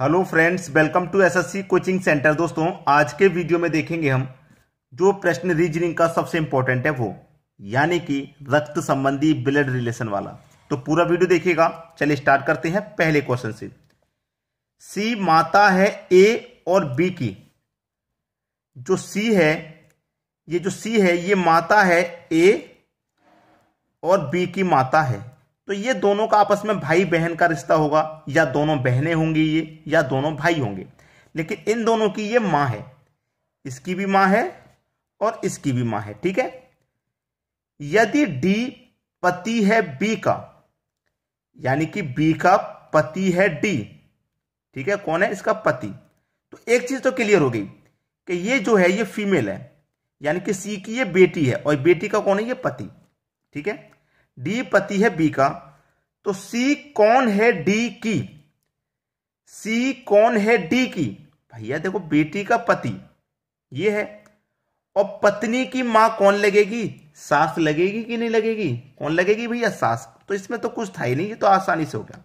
hello friends welcome to SSC coaching centre दोस्तों आज के वीडियो में देखेंगे हम जो प्रश्न रीजनिंग का सबसे इंपॉर्टेंट है वो यानी कि रक्त संबंधी ब्लड रिलेशन वाला तो पूरा वीडियो देखिएगा चलिए स्टार्ट करते हैं पहले क्वेश्चन से सी माता है ए और बी की जो सी है ये जो सी है ये माता है ए और बी की माता है तो ये दोनों का आपस में भाई बहन का रिश्ता होगा या दोनों बहनें होंगी ये या दोनों भाई होंगे लेकिन इन दोनों की ये माँ है इसकी भी माँ है और इसकी भी माँ है ठीक है यदि डी पति है बी का यानी कि बी का पति है डी ठीक है कौन है इसका पति तो एक चीज तो क्लियर हो गई कि ये जो है ये फीमेल है यानी कि सी की ये बेटी है और बेटी का कौन है ये पति ठीक है डी पति है बी का तो सी कौन है डी की सी कौन है डी की भैया देखो बेटी का पति ये है और पत्नी की मां कौन लगेगी सास लगेगी कि नहीं लगेगी कौन लगेगी भैया सास तो इसमें तो कुछ था ही नहीं ये तो आसानी से हो गया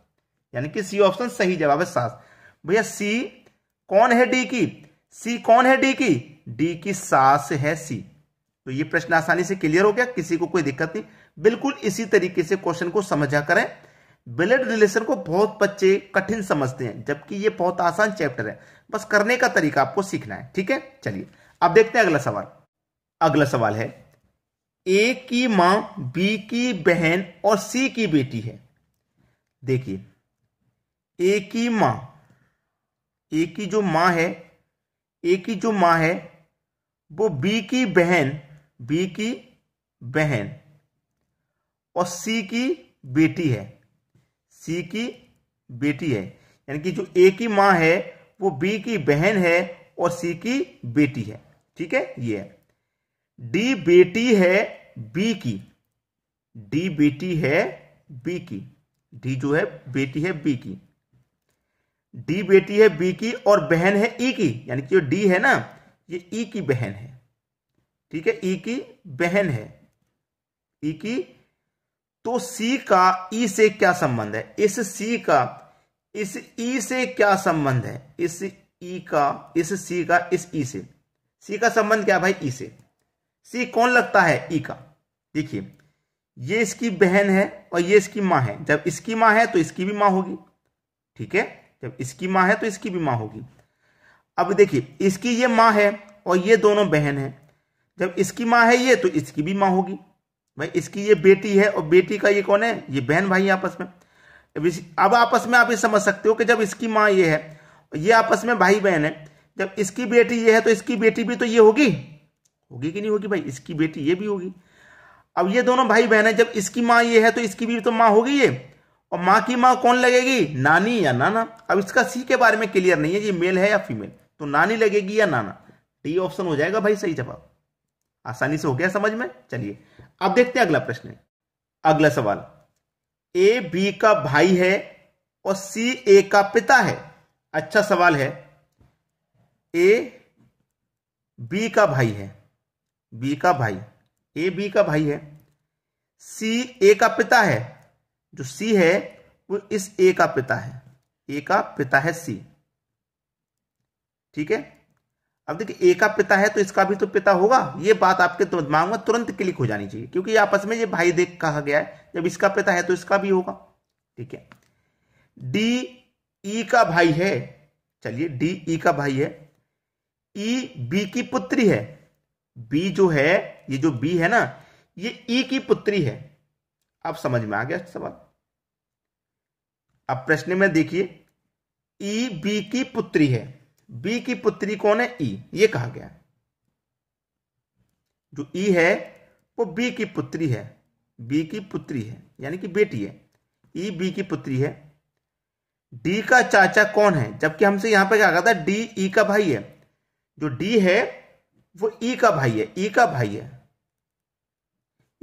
यानी कि सी ऑप्शन सही जवाब है सास भैया सी कौन है डी की सी कौन है डी की डी की सास है सी तो ये प्रश्न आसानी से क्लियर हो गया किसी को कोई दिक्कत नहीं बिल्कुल इसी तरीके से क्वेश्चन को समझा करें ब्लड रिलेशन को बहुत बच्चे कठिन समझते हैं जबकि ये बहुत आसान चैप्टर है बस करने का तरीका आपको सीखना है ठीक है चलिए अब देखते हैं अगला सवाल अगला सवाल है ए की मां बी की बहन और सी की बेटी है देखिए ए की मां ए की जो मां है ए की जो मां है वो बी की बहन बी की बहन और सी की बेटी है सी की बेटी है यानी कि जो ए की माँ है वो बी की बहन है और सी की बेटी है ठीक है ये है डी बेटी है बी की डी बेटी है बी की डी जो है बेटी है बी की डी बेटी है बी की और बहन है ई e की यानी कि जो डी है ना ये ई e की बहन है ठीक है ई e की बहन है ई e की तो सी का ई e से क्या संबंध है इस सी का इस ई e से क्या संबंध है इस ई e का इस सी का इस ई से सी का संबंध क्या भाई ई से सी कौन लगता है ई का देखिए ये इसकी बहन है और ये इसकी माँ है जब इसकी माँ है तो इसकी भी माँ होगी ठीक है जब इसकी माँ है तो इसकी भी माँ होगी अब देखिए इसकी ये माँ है और ये दोनों बहन है जब इसकी माँ है ये तो इसकी भी माँ होगी भाई इसकी ये बेटी है और बेटी का ये कौन है ये बहन भाई आपस में अब आपस में आप ये समझ सकते हो कि जब इसकी माँ ये है ये आपस में भाई बहन है जब इसकी बेटी ये है तो इसकी बेटी भी तो ये होगी होगी कि नहीं होगी भाई इसकी बेटी ये भी होगी अब ये दोनों भाई बहन है जब इसकी माँ ये है तो इसकी भी तो माँ होगी ये और माँ की माँ कौन लगेगी नानी या नाना अब इसका सी के बारे में क्लियर नहीं है ये मेल है या फीमेल तो नानी लगेगी या नाना तो ये ऑप्शन हो जाएगा भाई सही जवाब आसानी से हो गया समझ में चलिए अब देखते हैं अगला प्रश्न अगला सवाल ए बी का भाई है और सी ए का पिता है अच्छा सवाल है ए बी का भाई है बी का भाई ए बी का भाई है सी ए का पिता है जो सी है वो इस ए का पिता है ए का पिता है सी ठीक है अब देखिए ए का पिता है तो इसका भी तो पिता होगा ये बात आपके तो दिमाग में तुरंत क्लिक हो जानी चाहिए क्योंकि आपस में ये भाई देख कहा गया है जब इसका पिता है तो इसका भी होगा ठीक है डी ई का भाई है चलिए डी ई का भाई है ई बी की पुत्री है बी जो है ये जो बी है ना ये ई की पुत्री है अब समझ में आ गया सवाल अब प्रश्न में देखिए ई बी की पुत्री है बी की पुत्री कौन है ई ये कहा गया जो ई है वो बी की पुत्री है बी की पुत्री है यानी कि बेटी है ई बी की पुत्री है डी का चाचा कौन है जबकि हमसे यहां पर क्या कहा था डी ई का भाई है जो डी है वो ई का भाई है ई का भाई है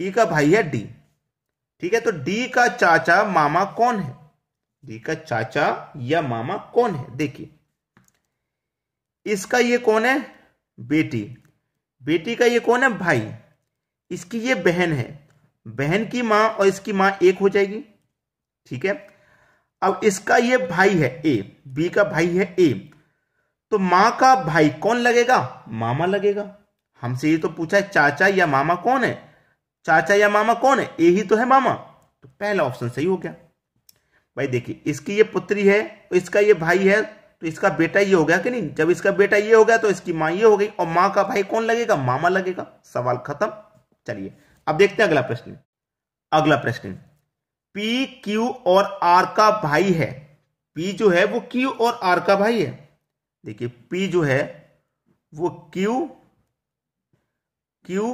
ई का भाई है डी ठीक है तो डी का चाचा मामा कौन है डी का चाचा या मामा कौन है देखिए इसका ये कौन है बेटी बेटी का ये कौन है भाई इसकी ये बहन है बहन की माँ और इसकी माँ एक हो जाएगी ठीक है अब इसका ये भाई है ए बी का भाई है ए तो मां का भाई कौन लगेगा मामा लगेगा हमसे ये तो पूछा है चाचा या मामा कौन है चाचा या मामा कौन है ए ही तो है मामा तो पहला ऑप्शन सही हो गया भाई देखिए इसकी ये पुत्री है इसका ये भाई है तो इसका बेटा ये हो गया कि नहीं जब इसका बेटा ये हो गया तो इसकी माँ ये हो गई और माँ का भाई कौन लगेगा मामा लगेगा सवाल खत्म चलिए अब देखते हैं अगला प्रश्न अगला प्रश्न पी क्यू और आर का भाई है पी जो है वो क्यू और आर का भाई है देखिए पी जो है वो क्यू क्यू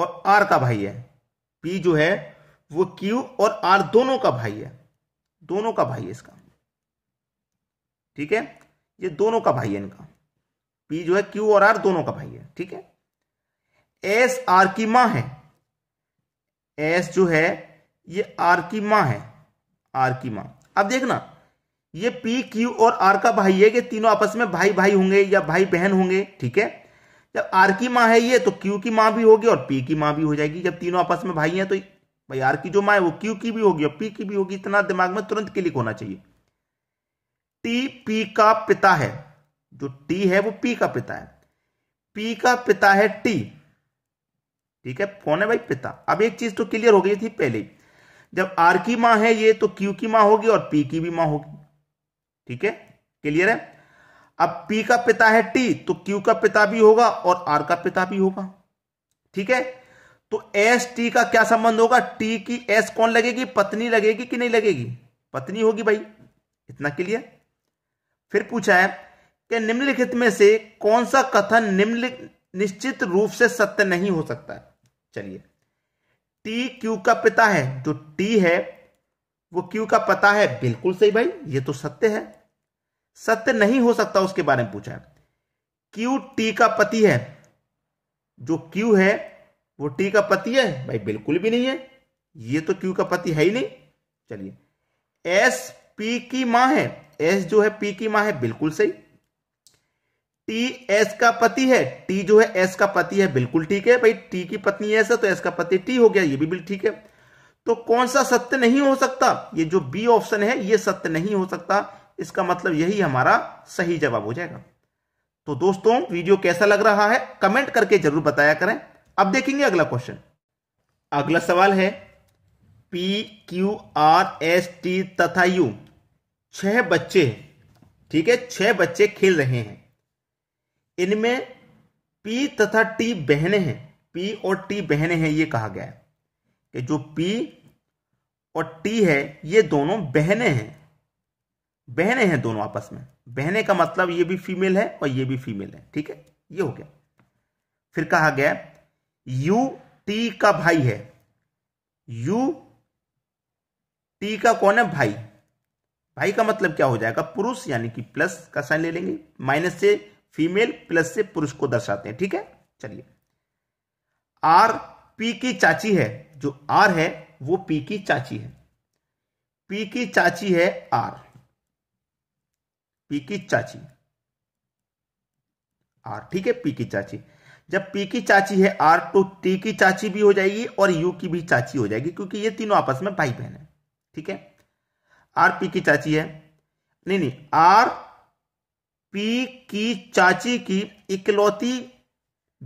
और आर का भाई है पी जो है वो क्यू और आर दोनों का भाई है दोनों का भाई है इसका ठीक है ये दोनों का भाई है इनका पी जो है क्यू और आर दोनों का भाई है ठीक है एस आर की मां है एस जो है ये आर की मां है आर की मां अब देखना ये पी क्यू और आर का भाई है कि तीनों आपस में भाई भाई होंगे या भाई बहन होंगे ठीक है जब आर की मां है ये तो क्यू की मां भी होगी और पी की मां भी हो जाएगी जब तीनों आपस में भाई हैं तो भाई आर की जो माँ है वो क्यू की भी होगी और पी की भी होगी इतना दिमाग में तुरंत क्लिक होना चाहिए टी पी का पिता है जो टी है वो पी का पिता है पी का पिता है टी ठीक है कौन है भाई पिता अब एक चीज तो क्लियर हो गई थी पहले जब आर की मां है ये तो क्यू की मां होगी और पी की भी मां होगी ठीक है क्लियर है अब पी का पिता है टी तो क्यू का पिता भी होगा और आर का पिता भी होगा ठीक है तो एस टी का क्या संबंध होगा टी की एस कौन लगेगी पत्नी लगेगी कि नहीं लगेगी पत्नी होगी भाई इतना क्लियर फिर पूछा है कि निम्नलिखित में से कौन सा कथन निम्नलिखित निश्चित रूप से सत्य नहीं हो सकता चलिए टी क्यू का पिता है जो टी है वो क्यू का पता है बिल्कुल सही भाई ये तो सत्य है सत्य नहीं हो सकता उसके बारे में पूछा है क्यू टी का पति है जो क्यू है वो टी का पति है भाई बिल्कुल भी नहीं है ये तो क्यू का पति है ही नहीं चलिए एस पी की मां है एस जो है पी की मां है बिल्कुल सही टी एस का पति है टी जो है एस का पति है बिल्कुल ठीक है भाई टी की पत्नी एस है तो एस का पति टी हो गया ये भी बिल्कुल ठीक है तो कौन सा सत्य नहीं हो सकता ये जो बी ऑप्शन है ये सत्य नहीं हो सकता इसका मतलब यही हमारा सही जवाब हो जाएगा तो दोस्तों वीडियो कैसा लग रहा है कमेंट करके जरूर बताया करें अब देखेंगे अगला क्वेश्चन अगला सवाल है P Q R S T तथा यू छह बच्चे ठीक है छह बच्चे खेल रहे हैं इनमें पी तथा टी बहने हैं पी और टी बहने हैं ये कहा गया है कि जो पी और टी है ये दोनों बहने हैं बहने हैं दोनों आपस में बहने का मतलब ये भी फीमेल है और ये भी फीमेल है ठीक है ये हो गया फिर कहा गया यू टी का भाई है यू टी का कौन है भाई भाई का मतलब क्या हो जाएगा पुरुष यानी कि प्लस का साइन ले लेंगे माइनस से फीमेल प्लस से पुरुष को दर्शाते हैं ठीक है चलिए आर पी की चाची है जो आर है वो पी की चाची है पी की चाची है आर पी की चाची आर ठीक है पी की चाची जब पी की चाची है आर तो टी की चाची भी हो जाएगी और यू की भी चाची हो जाएगी क्योंकि ये तीनों आपस में भाई बहन है ठीक है आर पी की चाची है नहीं नहीं आर पी की चाची की इकलौती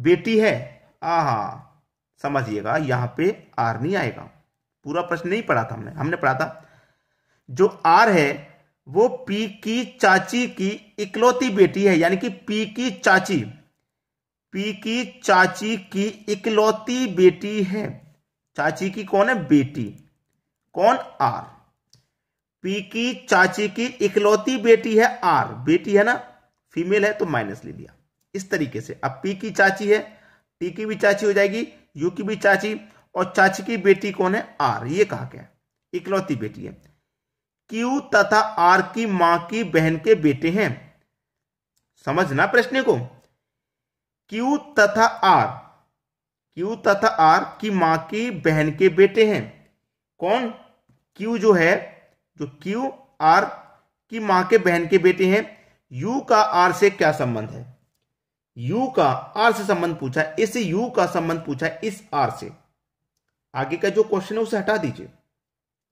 बेटी है आहा समझिएगा यहां पे आर नहीं आएगा पूरा प्रश्न नहीं पढ़ा था हमने हमने पढ़ा था जो आर है वो पी की चाची की इकलौती बेटी है यानी कि पी की चाची पी की चाची की इकलौती बेटी है चाची की कौन है बेटी कौन आर पी की चाची की इकलौती बेटी है आर बेटी है ना फीमेल है तो माइनस ले लिया इस तरीके से अब पी की चाची है पी की भी चाची हो जाएगी यू की भी चाची और चाची की बेटी कौन है आर ये कहा गया इकलौती बेटी है क्यू तथा आर की मां की बहन के बेटे हैं समझना प्रश्न को क्यू तथा आर क्यू तथा आर की मां की बहन के बेटे हैं कौन क्यू जो है जो क्यू आर की मां के बहन के बेटे हैं यू का आर से क्या संबंध है यू का आर से संबंध पूछा है इस यू का संबंध पूछा है इस आर से आगे का जो क्वेश्चन है उसे हटा दीजिए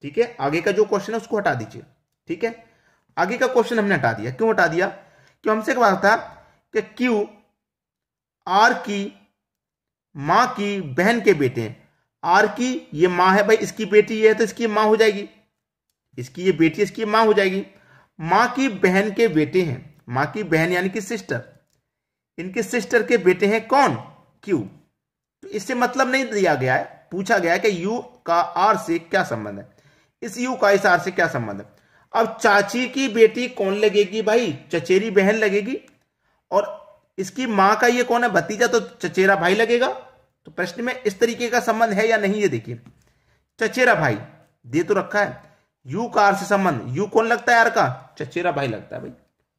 ठीक है आगे का जो क्वेश्चन है उसको हटा दीजिए ठीक है आगे का क्वेश्चन हमने हटा दिया क्यों हटा दिया क्यों हमसे कहा था कि क्यू आर की मां की बहन के बेटे हैं आर की ये मां है भाई इसकी बेटी है तो इसकी मां हो जाएगी इसकी ये बेटी इसकी माँ हो जाएगी माँ की बहन के बेटे हैं माँ की बहन यानी कि सिस्टर इनके सिस्टर के बेटे हैं कौन क्यू तो इससे मतलब नहीं दिया गया है पूछा गया है कि यू का आर से क्या संबंध है इस यू का इस आर से क्या संबंध है अब चाची की बेटी कौन लगेगी भाई चचेरी बहन लगेगी और इसकी माँ का ये कौन है भतीजा तो चचेरा भाई लगेगा तो प्रश्न में इस तरीके का संबंध है या नहीं ये देखिए चचेरा भाई दे तो रखा है यू का आर से संबंध यू कौन लगता है आर का चचेरा भाई लगता है भाई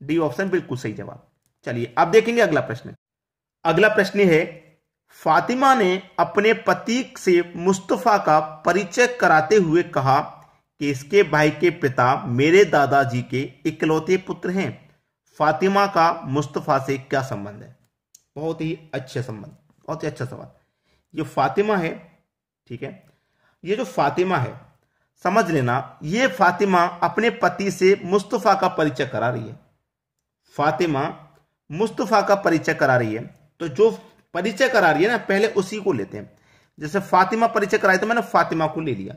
डी ऑप्शन बिल्कुल सही जवाब चलिए अब देखेंगे अगला प्रश्न अगला प्रश्न है फातिमा ने अपने पति से मुस्तफा का परिचय कराते हुए कहा कि इसके भाई के पिता मेरे दादाजी के इकलौते पुत्र हैं फातिमा का मुस्तफा से क्या संबंध है बहुत ही अच्छे संबंध बहुत ही अच्छा सवाल ये फातिमा है ठीक है ये जो फातिमा है समझ लेना ये फातिमा अपने पति से मुस्तफ़ा का परिचय करा रही है फातिमा मुस्तफ़ा का परिचय करा रही है तो जो परिचय करा रही है ना पहले उसी को लेते हैं जैसे फातिमा परिचय कराई तो मैंने फातिमा को ले लिया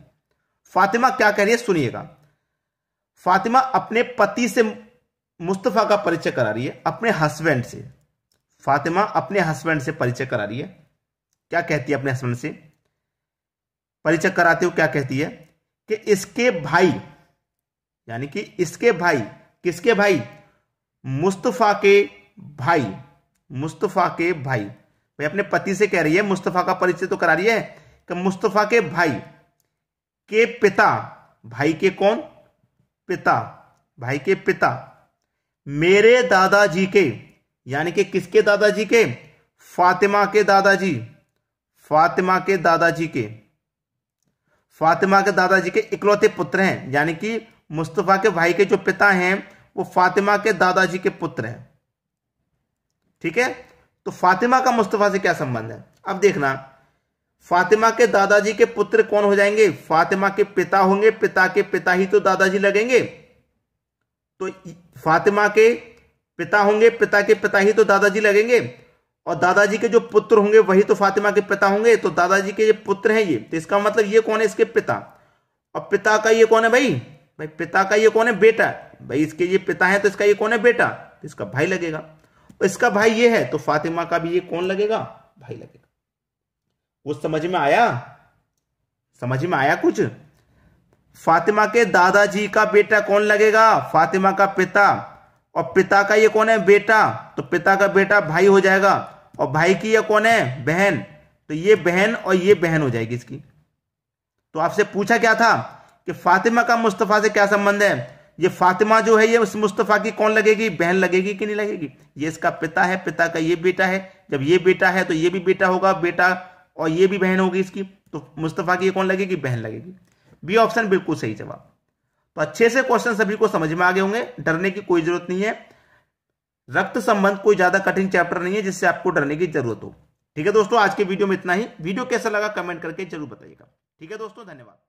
फातिमा क्या कह रही है सुनिएगा फातिमा अपने पति से मुस्तफ़ा का परिचय करा रही है अपने हस्बैंड से फातिमा अपने हस्बैंड से परिचय करा रही है क्या कहती है अपने हस्बैंड से परिचय कराते हुए क्या कहती है कि इसके भाई यानी कि इसके भाई किसके भाई मुस्तफ़ा के भाई मुस्तफ़ा के भाई भाई अपने पति से कह रही है मुस्तफ़ा का परिचय तो करा रही है कि मुस्तफ़ा के भाई के पिता भाई के कौन पिता भाई के पिता मेरे दादाजी के यानी कि किसके दादाजी के फातिमा के दादाजी फातिमा के दादाजी के फातिमा के दादाजी के इकलौते पुत्र हैं यानी कि मुस्तफ़ा के भाई के जो पिता हैं वो फातिमा के दादाजी के पुत्र हैं ठीक है तो फातिमा का मुस्तफ़ा से क्या संबंध है अब देखना फातिमा के दादाजी के पुत्र कौन हो जाएंगे फातिमा के पिता होंगे पिता के पिता ही तो दादाजी लगेंगे तो फातिमा के पिता होंगे पिता के पिता ही तो दादाजी लगेंगे और दादाजी के जो पुत्र होंगे वही तो फातिमा के पिता होंगे तो दादाजी के ये पुत्र हैं ये तो इसका मतलब ये कौन है इसके पिता और पिता का ये कौन है भाई भाई पिता का ये कौन है बेटा भाई इसके ये पिता है तो इसका ये कौन है बेटा तो इसका भाई लगेगा और इसका भाई ये है तो फातिमा का भी ये कौन लगेगा भाई लगेगा वो समझ में आया समझ में आया कुछ फातिमा के दादाजी का बेटा कौन लगेगा फातिमा का पिता और पिता का ये कौन है बेटा तो पिता का बेटा भाई हो जाएगा और भाई की यह कौन है बहन तो ये बहन और ये बहन हो जाएगी इसकी तो आपसे पूछा क्या था कि फातिमा का मुस्तफ़ा से क्या संबंध है ये फातिमा जो है ये उस मुस्तफ़ा की कौन लगेगी बहन लगेगी कि नहीं लगेगी ये इसका पिता है पिता का ये बेटा है जब ये बेटा है तो ये भी बेटा होगा बेटा और ये भी बहन होगी इसकी तो मुस्तफ़ा की कौन लगेगी बहन लगेगी बी ऑप्शन बिल्कुल सही जवाब तो अच्छे से क्वेश्चन सभी को समझ में आ गए होंगे डरने की कोई जरूरत नहीं है रक्त संबंध कोई ज्यादा कठिन चैप्टर नहीं है जिससे आपको डरने की जरूरत हो ठीक है दोस्तों आज के वीडियो में इतना ही वीडियो कैसा लगा कमेंट करके जरूर बताइएगा ठीक है दोस्तों धन्यवाद